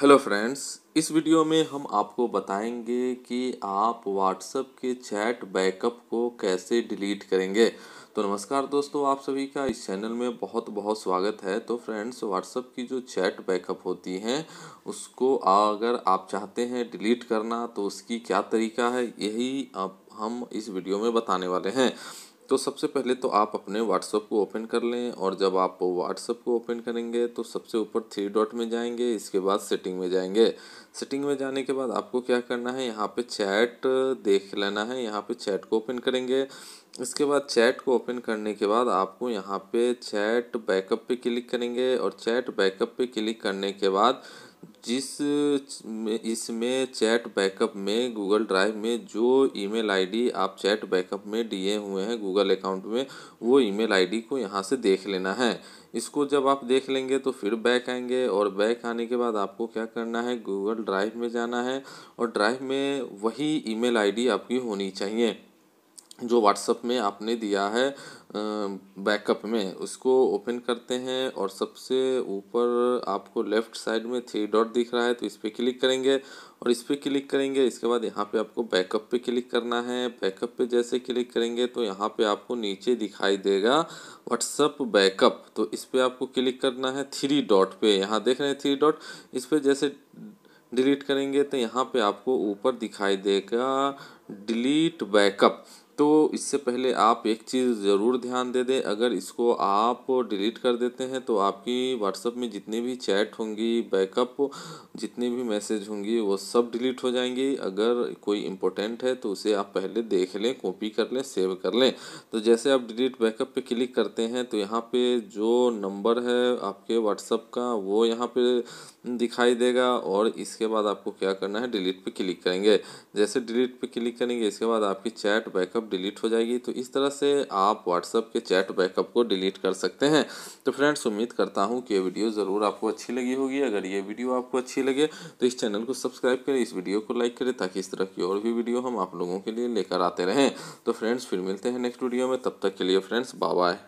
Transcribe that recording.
hello friends इस video में हम आपको बताएंगे कि आप व्हाट्सएप के चैट बैकअप को कैसे डिलीट करेंगे तो नमस्कार दोस्तों आप सभी का इस चैनल में बहुत बहुत स्वागत है तो फ्रेंड्स व्हाट्सएप की जो चैट बैकअप होती हैं उसको अगर आप चाहते हैं डिलीट करना तो उसकी क्या तरीका है यही आप हम इस वीडियो में बताने वाले हैं तो सबसे पहले तो आप अपने व्हाट्सअप को ओपन कर लें और जब आप व्हाट्सअप को ओपन करेंगे तो सबसे ऊपर थ्री डॉट में जाएंगे इसके बाद सेटिंग में जाएंगे सेटिंग में जाने के बाद आपको क्या करना है यहाँ पे चैट देख लेना है यहाँ पे चैट को ओपन करेंगे इसके बाद चैट को ओपन करने के बाद आपको यहाँ पे चैट बैकअप पे क्लिक करेंगे और चैट बैकअप पे क्लिक करने के बाद जिस इसमें चैट बैकअप में गूगल ड्राइव में जो ईमेल आईडी आप चैट बैकअप में दिए हुए हैं गूगल अकाउंट में वो ईमेल आईडी को यहाँ से देख लेना है इसको जब आप देख लेंगे तो फिर बैक आएंगे और बैक आने के बाद आपको क्या करना है गूगल ड्राइव में जाना है और ड्राइव में वही ईमेल आईडी आपकी होनी चाहिए जो व्हाट्सअप में आपने दिया है बैकअप में उसको ओपन करते हैं और सबसे ऊपर आपको लेफ़्ट साइड में थ्री डॉट दिख रहा है तो इस पर क्लिक करेंगे और इस पर क्लिक करेंगे इसके बाद यहाँ पे आपको बैकअप पे क्लिक करना है बैकअप पे जैसे क्लिक करेंगे तो यहाँ पे आपको नीचे दिखाई देगा व्हाट्सअप बैकअप तो इस पर आपको क्लिक करना है थ्री डॉट पे यहाँ देख रहे हैं थ्री डॉट इस पर जैसे डिलीट करेंगे तो यहाँ पे आपको ऊपर दिखाई देगा डिलीट बैकअप तो इससे पहले आप एक चीज़ ज़रूर ध्यान दे दें अगर इसको आप डिलीट कर देते हैं तो आपकी व्हाट्सअप में जितनी भी चैट होंगी बैकअप जितनी भी मैसेज होंगी वो सब डिलीट हो जाएंगी अगर कोई इम्पोर्टेंट है तो उसे आप पहले देख लें कॉपी कर लें सेव कर लें तो जैसे आप डिलीट बैकअप पे क्लिक करते हैं तो यहाँ पे जो नंबर है आपके व्हाट्सअप का वो यहाँ पे दिखाई देगा और इसके बाद आपको क्या करना है डिलीट पे क्लिक करेंगे जैसे डिलीट पे क्लिक करेंगे इसके बाद आपकी चैट बैकअप डिलीट हो जाएगी तो इस तरह से आप व्हाट्सअप के चैट बैकअप को डिलीट कर सकते हैं तो फ्रेंड्स उम्मीद करता हूँ कि ये वीडियो ज़रूर आपको अच्छी लगी होगी अगर ये वीडियो आपको अच्छी लगे तो इस चैनल को सब्सक्राइब करें इस वीडियो को लाइक करें ताकि इस तरह की और भी वीडियो हम आप लोगों के लिए लेकर आते रहें तो फ्रेंड्स फिर मिलते हैं नेक्स्ट वीडियो में तब तक के लिए फ्रेंड्स बाय